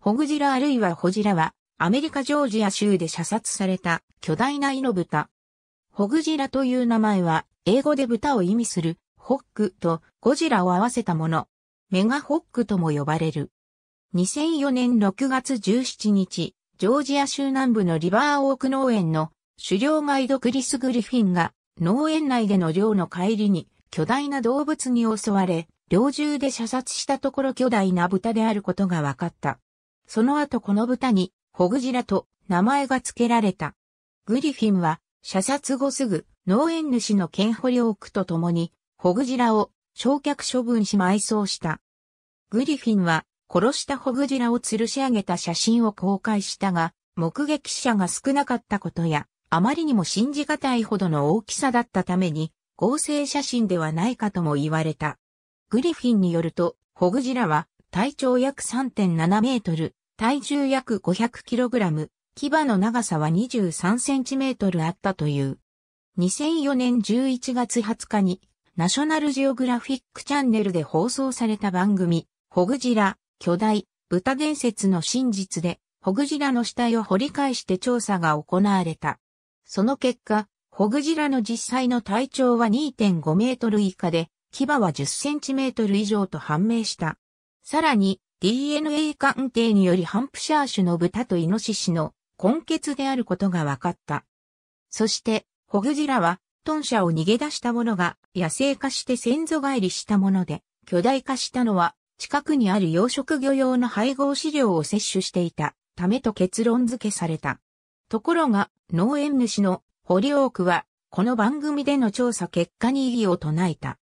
ホグジラあるいはホジラは、アメリカジョージア州で射殺された巨大なブ豚。ホグジラという名前は、英語で豚を意味する、ホックとゴジラを合わせたもの。メガホックとも呼ばれる。2004年6月17日、ジョージア州南部のリバーオーク農園の狩猟ガイドクリス・グリフィンが農園内での漁の帰りに巨大な動物に襲われ、猟銃で射殺したところ巨大な豚であることが分かった。その後この豚に、ホグジラと名前が付けられた。グリフィンは、射殺後すぐ、農園主の剣捕領区と共に、ホグジラを焼却処分し埋葬した。グリフィンは、殺したホグジラを吊るし上げた写真を公開したが、目撃者が少なかったことや、あまりにも信じがたいほどの大きさだったために、合成写真ではないかとも言われた。グリフィンによると、ホグジラは体長約3.7メートル、体重約 500kg、牙の長さは 23cm あったという。2004年11月20日に、ナショナルジオグラフィックチャンネルで放送された番組、ホグジラ、巨大、豚伝説の真実で、ホグジラの死体を掘り返して調査が行われた。その結果、ホグジラの実際の体長は2.5メートル以下で、牙は10センチメートル以上と判明した。さらに、DNA 鑑定によりハンプシャー種の豚とイノシシの根血であることが分かった。そして、ホグジラは、トン社を逃げ出した者が野生化して先祖返りしたもので、巨大化したのは、近くにある養殖魚用の配合飼料を摂取していたためと結論付けされた。ところが、農園主のホリオークは、この番組での調査結果に異議を唱えた。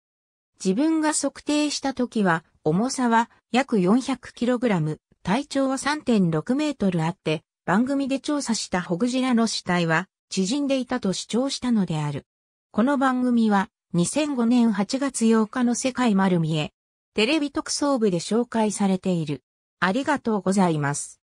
自分が測定した時は、重さは約 400kg、体長は3.6メートルあって、番組で調査したホグジラの死体は、縮んでいたと主張したのである。この番組は、2005年8月8日の世界丸見え、テレビ特捜部で紹介されている。ありがとうございます。